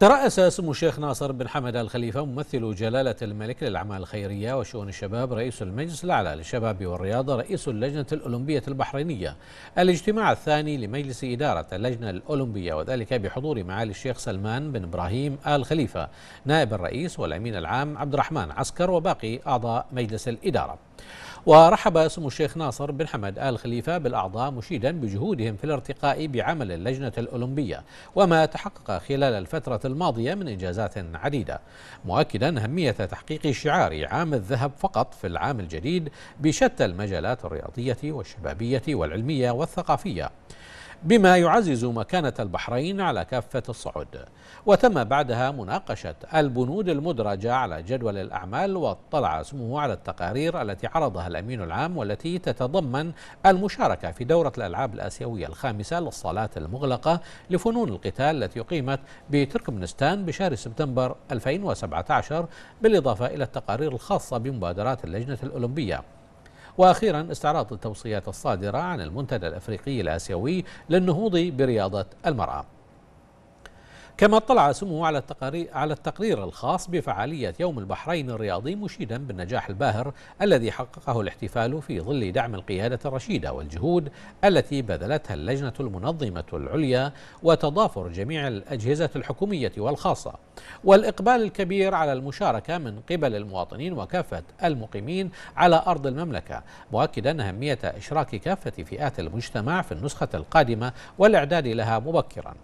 ترأس سمو الشيخ ناصر بن حمد الخليفة ممثل جلالة الملك للأعمال الخيرية وشؤون الشباب رئيس المجلس الأعلى للشباب والرياضة رئيس اللجنة الأولمبية البحرينية الاجتماع الثاني لمجلس إدارة اللجنة الأولمبية وذلك بحضور معالي الشيخ سلمان بن إبراهيم آل خليفة نائب الرئيس والأمين العام عبد الرحمن عسكر وباقي أعضاء مجلس الإدارة ورحب سمو الشيخ ناصر بن حمد آل خليفة بالأعضاء مشيدا بجهودهم في الارتقاء بعمل اللجنة الأولمبية وما تحقق خلال الفترة الماضية من إنجازات عديدة مؤكدا أهمية تحقيق شعار عام الذهب فقط في العام الجديد بشتى المجالات الرياضية والشبابية والعلمية والثقافية بما يعزز مكانة البحرين على كافة الصعد وتم بعدها مناقشة البنود المدرجة على جدول الأعمال واطلع اسمه على التقارير التي عرضها الأمين العام والتي تتضمن المشاركة في دورة الألعاب الآسيوية الخامسة للصالات المغلقة لفنون القتال التي أقيمت بتركمانستان بشهر سبتمبر 2017 بالإضافة إلى التقارير الخاصة بمبادرات اللجنة الأولمبية وأخيرا استعراض التوصيات الصادرة عن المنتدى الأفريقي الآسيوي للنهوض برياضة المرأة كما اطلع سمو على التقرير, على التقرير الخاص بفعالية يوم البحرين الرياضي مشيدا بالنجاح الباهر الذي حققه الاحتفال في ظل دعم القيادة الرشيدة والجهود التي بذلتها اللجنة المنظمة العليا وتضافر جميع الأجهزة الحكومية والخاصة والإقبال الكبير على المشاركة من قبل المواطنين وكافة المقيمين على أرض المملكة مؤكدا أهمية إشراك كافة فئات المجتمع في النسخة القادمة والإعداد لها مبكراً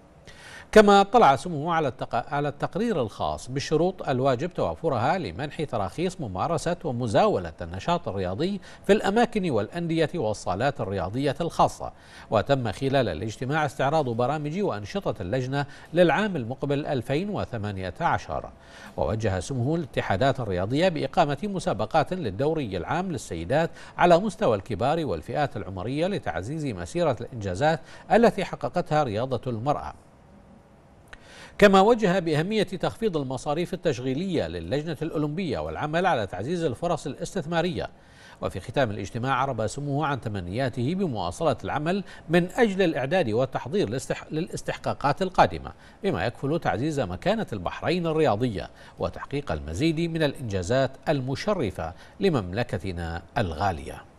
كما اطلع سموه على على التقرير الخاص بالشروط الواجب توافرها لمنح تراخيص ممارسة ومزاولة النشاط الرياضي في الأماكن والأندية والصالات الرياضية الخاصة وتم خلال الاجتماع استعراض برامج وأنشطة اللجنة للعام المقبل 2018 ووجه سموه الاتحادات الرياضية بإقامة مسابقات للدوري العام للسيدات على مستوى الكبار والفئات العمرية لتعزيز مسيرة الإنجازات التي حققتها رياضة المرأة كما وجه بأهمية تخفيض المصاريف التشغيلية للجنة الأولمبية والعمل على تعزيز الفرص الاستثمارية وفي ختام الاجتماع عرب سموه عن تمنياته بمواصلة العمل من أجل الإعداد والتحضير للاستحقاقات القادمة بما يكفل تعزيز مكانة البحرين الرياضية وتحقيق المزيد من الإنجازات المشرفة لمملكتنا الغالية